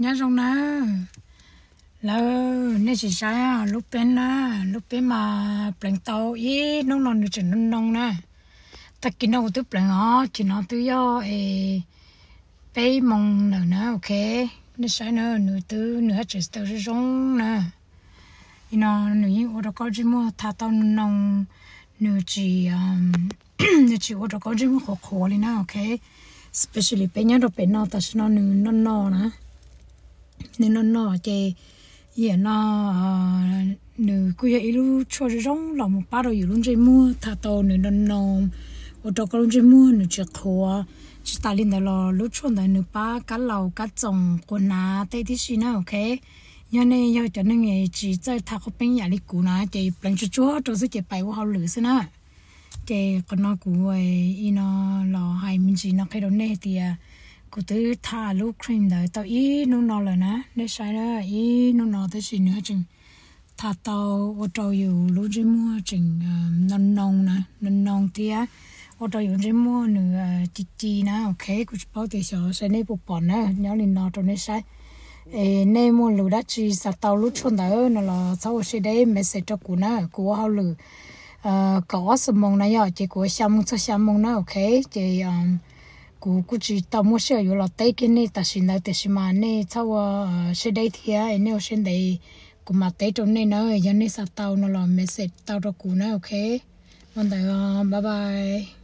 nhớ rong nè là nên chỉ à, lúc bên nè lúc bên mà bên tàu ý nông nông được chỉ nông nông nè ta kinh đâu tôi bên họ chỉ nó tôi yo ê bé mong nè na, ok nên sai nè nửa tư hết chỉ tàu sẽ na, nè nó nửa những ô tô có chỉ mua thà tàu nông nửa chỉ um, nửa chỉ ô tô có chỉ mua khổ khổ lên na, ok especially bên nhau rồi bên nó ta sẽ nó nửa nó nó nè nên nó nó ờ, chè giờ nó nữ cứ vậy lu cho rong lòng ba đầu rồi luôn chơi mua thà to nữ nó nó ở đâu có luôn chơi mua nữ chơi khóa chỉ ta lên đó lo lúc chọn đó nữ ba cá lầu cá trồng quần ná tây thì xin nào ok giờ này giờ cho nên nghề chỉ chơi thà có bên nhà đi cũ ná chơi bằng chỗ chỗ chỗ sẽ chơi bài của họ lử xin nào chơi còn nó cũ ấy nó lo hai mình chỉ nó cái đó nè thì à cụ tư thả lúc cream đấy tao ý nó nó là nè để sai đó ý nó nó tới xin nữa chừng thả tao ô tô dù lúc chỉ mua chừng nông nông nè nông nông tia ô tô dù chỉ mua nữa chi chi nè ok cụ bảo thì sợ sẽ nên bục bọn nè nhỏ lên nó trong đấy sai ê nên mua lù đã chỉ sao tao lúc chôn đấy nó là sau sẽ đấy message cho cụ nè cụ hao lử có sự mong này giờ chỉ của xem cho xem mong nè ok chỉ um, cú cú chỉ tao mua xe rồi là tay cái này ta xin lại thì xin mà này sau ờ, xe đấy thì à anh em xin đấy cú mà tay trong này nữa giờ này sao tao nó là message tao rồi cú nữa ok vấn đề ờ, bye bye